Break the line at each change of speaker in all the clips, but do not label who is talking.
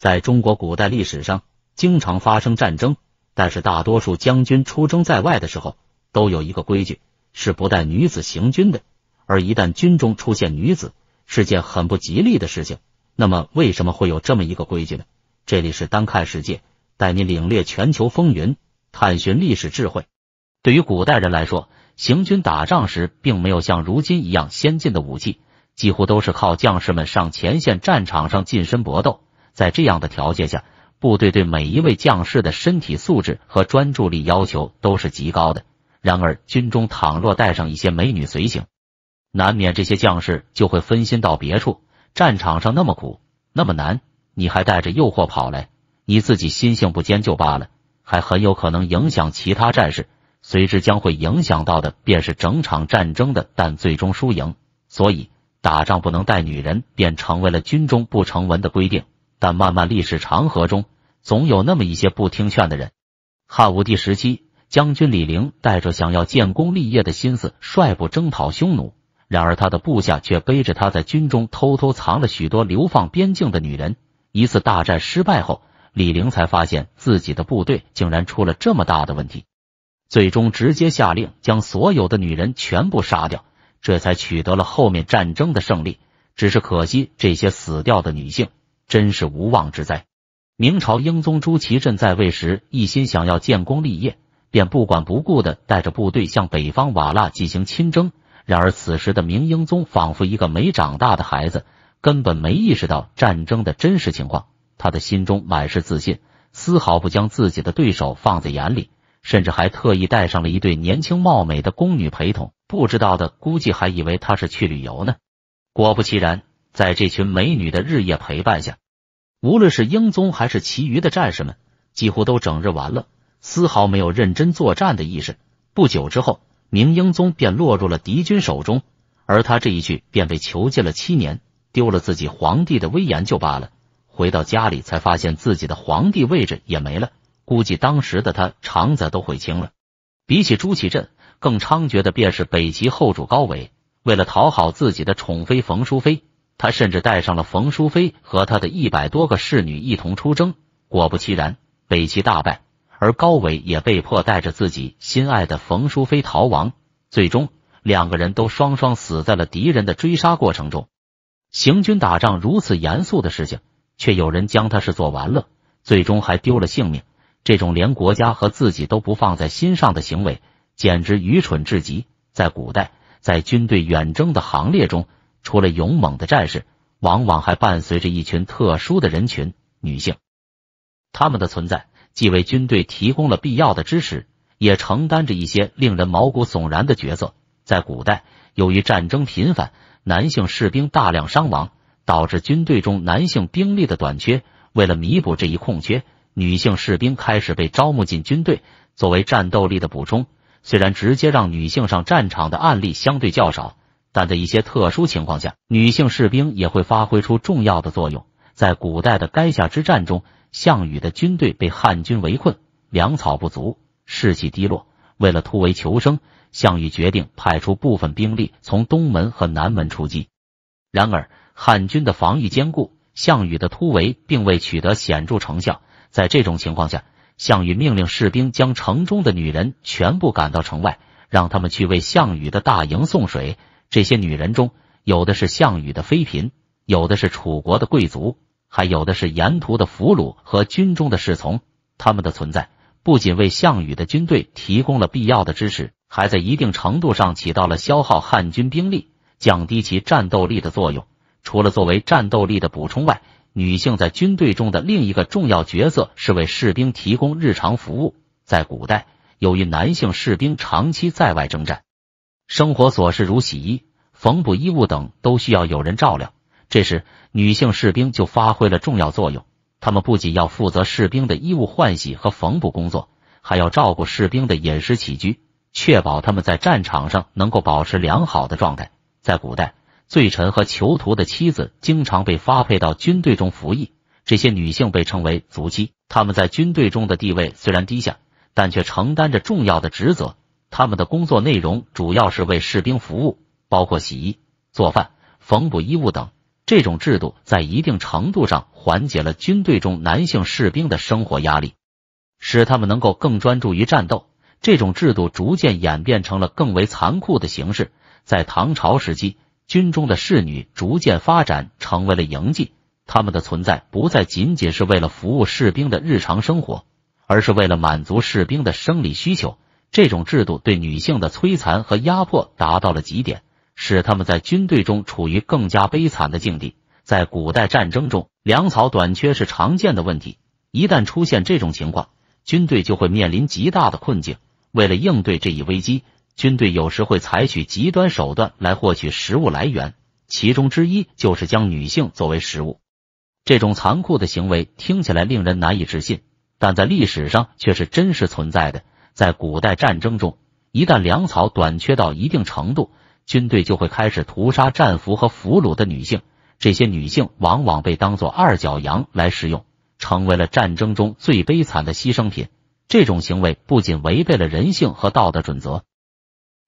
在中国古代历史上，经常发生战争，但是大多数将军出征在外的时候，都有一个规矩，是不带女子行军的。而一旦军中出现女子，是件很不吉利的事情。那么，为什么会有这么一个规矩呢？这里是单看世界，带你领略全球风云，探寻历史智慧。对于古代人来说，行军打仗时，并没有像如今一样先进的武器，几乎都是靠将士们上前线战场上近身搏斗。在这样的条件下，部队对每一位将士的身体素质和专注力要求都是极高的。然而，军中倘若带上一些美女随行，难免这些将士就会分心到别处。战场上那么苦，那么难，你还带着诱惑跑来，你自己心性不坚就罢了，还很有可能影响其他战士。随之将会影响到的便是整场战争的但最终输赢。所以，打仗不能带女人，便成为了军中不成文的规定。但漫漫历史长河中，总有那么一些不听劝的人。汉武帝时期，将军李陵带着想要建功立业的心思，率部征讨匈奴。然而，他的部下却背着他在军中偷偷藏了许多流放边境的女人。一次大战失败后，李陵才发现自己的部队竟然出了这么大的问题，最终直接下令将所有的女人全部杀掉，这才取得了后面战争的胜利。只是可惜，这些死掉的女性。真是无妄之灾。明朝英宗朱祁镇在位时，一心想要建功立业，便不管不顾的带着部队向北方瓦剌进行亲征。然而此时的明英宗仿佛一个没长大的孩子，根本没意识到战争的真实情况。他的心中满是自信，丝毫不将自己的对手放在眼里，甚至还特意带上了一对年轻貌美的宫女陪同。不知道的估计还以为他是去旅游呢。果不其然。在这群美女的日夜陪伴下，无论是英宗还是其余的战士们，几乎都整日玩乐，丝毫没有认真作战的意识。不久之后，明英宗便落入了敌军手中，而他这一去便被囚禁了七年，丢了自己皇帝的威严就罢了。回到家里才发现自己的皇帝位置也没了，估计当时的他肠子都悔青了。比起朱祁镇更猖獗的便是北齐后主高纬。为了讨好自己的宠妃冯淑妃。他甚至带上了冯淑妃和他的一百多个侍女一同出征，果不其然，北齐大败，而高伟也被迫带着自己心爱的冯淑妃逃亡，最终两个人都双双死在了敌人的追杀过程中。行军打仗如此严肃的事情，却有人将他是做玩乐，最终还丢了性命，这种连国家和自己都不放在心上的行为，简直愚蠢至极。在古代，在军队远征的行列中。除了勇猛的战士，往往还伴随着一群特殊的人群——女性。他们的存在既为军队提供了必要的支持，也承担着一些令人毛骨悚然的角色。在古代，由于战争频繁，男性士兵大量伤亡，导致军队中男性兵力的短缺。为了弥补这一空缺，女性士兵开始被招募进军队，作为战斗力的补充。虽然直接让女性上战场的案例相对较少。但在一些特殊情况下，女性士兵也会发挥出重要的作用。在古代的垓下之战中，项羽的军队被汉军围困，粮草不足，士气低落。为了突围求生，项羽决定派出部分兵力从东门和南门出击。然而，汉军的防御坚固，项羽的突围并未取得显著成效。在这种情况下，项羽命令士兵将城中的女人全部赶到城外，让他们去为项羽的大营送水。这些女人中，有的是项羽的妃嫔，有的是楚国的贵族，还有的是沿途的俘虏和军中的侍从。他们的存在不仅为项羽的军队提供了必要的支持，还在一定程度上起到了消耗汉军兵力、降低其战斗力的作用。除了作为战斗力的补充外，女性在军队中的另一个重要角色是为士兵提供日常服务。在古代，由于男性士兵长期在外征战。生活琐事如洗衣、缝补衣物等都需要有人照料，这时女性士兵就发挥了重要作用。她们不仅要负责士兵的衣物换洗和缝补工作，还要照顾士兵的饮食起居，确保他们在战场上能够保持良好的状态。在古代，罪臣和囚徒的妻子经常被发配到军队中服役，这些女性被称为“卒妻”。她们在军队中的地位虽然低下，但却承担着重要的职责。他们的工作内容主要是为士兵服务，包括洗衣、做饭、缝补衣物等。这种制度在一定程度上缓解了军队中男性士兵的生活压力，使他们能够更专注于战斗。这种制度逐渐演变成了更为残酷的形式。在唐朝时期，军中的侍女逐渐发展成为了营妓，他们的存在不再仅仅是为了服务士兵的日常生活，而是为了满足士兵的生理需求。这种制度对女性的摧残和压迫达到了极点，使他们在军队中处于更加悲惨的境地。在古代战争中，粮草短缺是常见的问题。一旦出现这种情况，军队就会面临极大的困境。为了应对这一危机，军队有时会采取极端手段来获取食物来源，其中之一就是将女性作为食物。这种残酷的行为听起来令人难以置信，但在历史上却是真实存在的。在古代战争中，一旦粮草短缺到一定程度，军队就会开始屠杀战俘和俘虏的女性。这些女性往往被当作二脚羊来食用，成为了战争中最悲惨的牺牲品。这种行为不仅违背了人性和道德准则，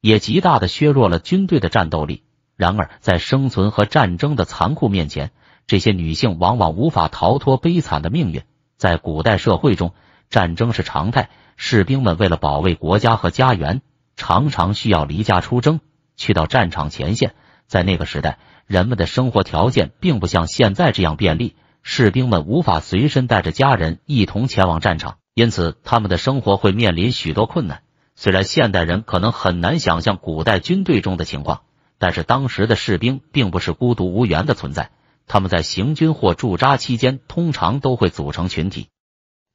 也极大的削弱了军队的战斗力。然而，在生存和战争的残酷面前，这些女性往往无法逃脱悲惨的命运。在古代社会中，战争是常态，士兵们为了保卫国家和家园，常常需要离家出征，去到战场前线。在那个时代，人们的生活条件并不像现在这样便利，士兵们无法随身带着家人一同前往战场，因此他们的生活会面临许多困难。虽然现代人可能很难想象古代军队中的情况，但是当时的士兵并不是孤独无援的存在，他们在行军或驻扎期间，通常都会组成群体。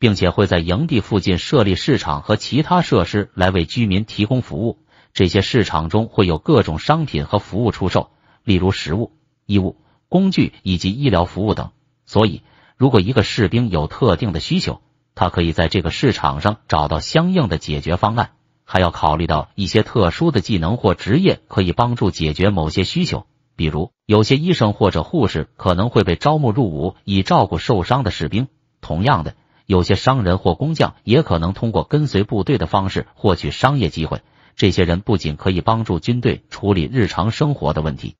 并且会在营地附近设立市场和其他设施来为居民提供服务。这些市场中会有各种商品和服务出售，例如食物、衣物、工具以及医疗服务等。所以，如果一个士兵有特定的需求，他可以在这个市场上找到相应的解决方案。还要考虑到一些特殊的技能或职业可以帮助解决某些需求，比如有些医生或者护士可能会被招募入伍以照顾受伤的士兵。同样的。有些商人或工匠也可能通过跟随部队的方式获取商业机会。这些人不仅可以帮助军队处理日常生活的问题，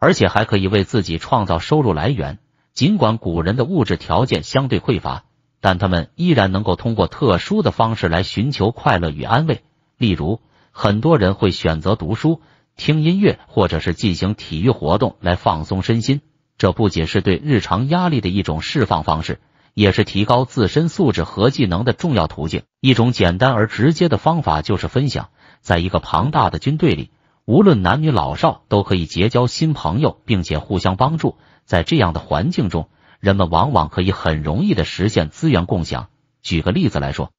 而且还可以为自己创造收入来源。尽管古人的物质条件相对匮乏，但他们依然能够通过特殊的方式来寻求快乐与安慰。例如，很多人会选择读书、听音乐或者是进行体育活动来放松身心。这不仅是对日常压力的一种释放方式。也是提高自身素质和技能的重要途径。一种简单而直接的方法就是分享。在一个庞大的军队里，无论男女老少，都可以结交新朋友，并且互相帮助。在这样的环境中，人们往往可以很容易的实现资源共享。举个例子来说，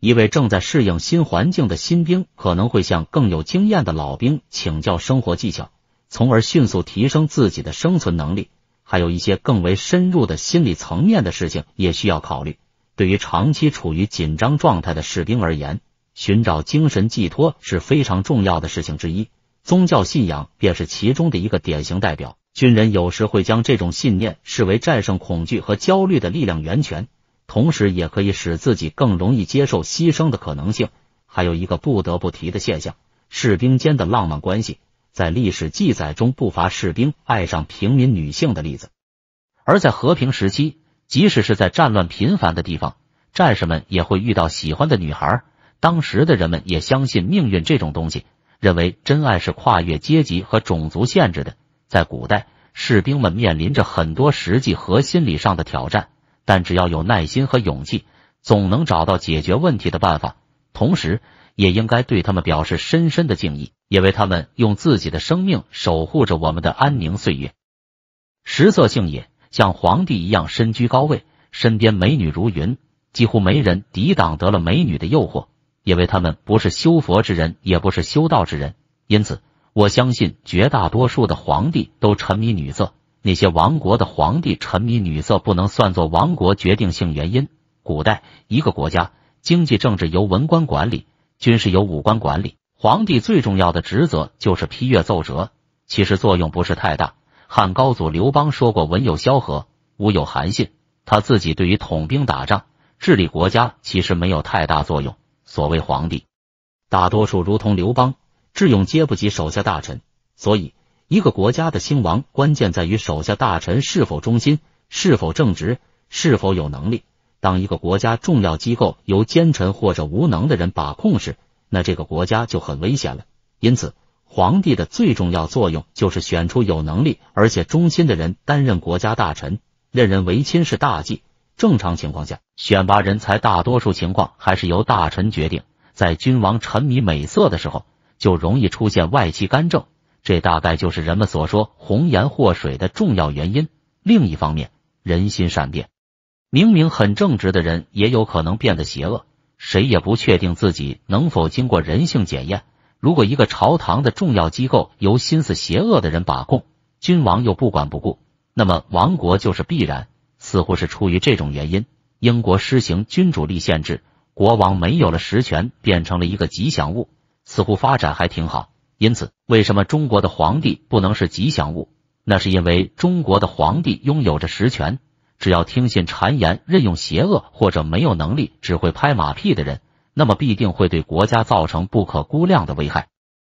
一位正在适应新环境的新兵，可能会向更有经验的老兵请教生活技巧，从而迅速提升自己的生存能力。还有一些更为深入的心理层面的事情也需要考虑。对于长期处于紧张状态的士兵而言，寻找精神寄托是非常重要的事情之一。宗教信仰便是其中的一个典型代表。军人有时会将这种信念视为战胜恐惧和焦虑的力量源泉，同时也可以使自己更容易接受牺牲的可能性。还有一个不得不提的现象，士兵间的浪漫关系。在历史记载中不乏士兵爱上平民女性的例子，而在和平时期，即使是在战乱频繁的地方，战士们也会遇到喜欢的女孩。当时的人们也相信命运这种东西，认为真爱是跨越阶级和种族限制的。在古代，士兵们面临着很多实际和心理上的挑战，但只要有耐心和勇气，总能找到解决问题的办法。同时，也应该对他们表示深深的敬意。也为他们用自己的生命守护着我们的安宁岁月。食色性也像皇帝一样身居高位，身边美女如云，几乎没人抵挡得了美女的诱惑。因为他们不是修佛之人，也不是修道之人，因此，我相信绝大多数的皇帝都沉迷女色。那些亡国的皇帝沉迷女色，不能算作亡国决定性原因。古代一个国家，经济、政治由文官管理，军事由武官管理。皇帝最重要的职责就是批阅奏折，其实作用不是太大。汉高祖刘邦说过：“文有萧何，武有韩信。”他自己对于统兵打仗、治理国家其实没有太大作用。所谓皇帝，大多数如同刘邦，智勇皆不及手下大臣。所以，一个国家的兴亡关键在于手下大臣是否忠心、是否正直、是否有能力。当一个国家重要机构由奸臣或者无能的人把控时，那这个国家就很危险了。因此，皇帝的最重要作用就是选出有能力而且忠心的人担任国家大臣。任人唯亲是大忌。正常情况下，选拔人才大多数情况还是由大臣决定。在君王沉迷美色的时候，就容易出现外戚干政，这大概就是人们所说“红颜祸水”的重要原因。另一方面，人心善变，明明很正直的人也有可能变得邪恶。谁也不确定自己能否经过人性检验。如果一个朝堂的重要机构由心思邪恶的人把控，君王又不管不顾，那么亡国就是必然。似乎是出于这种原因，英国施行君主立宪制，国王没有了实权，变成了一个吉祥物，似乎发展还挺好。因此，为什么中国的皇帝不能是吉祥物？那是因为中国的皇帝拥有着实权。只要听信谗言、任用邪恶或者没有能力、只会拍马屁的人，那么必定会对国家造成不可估量的危害。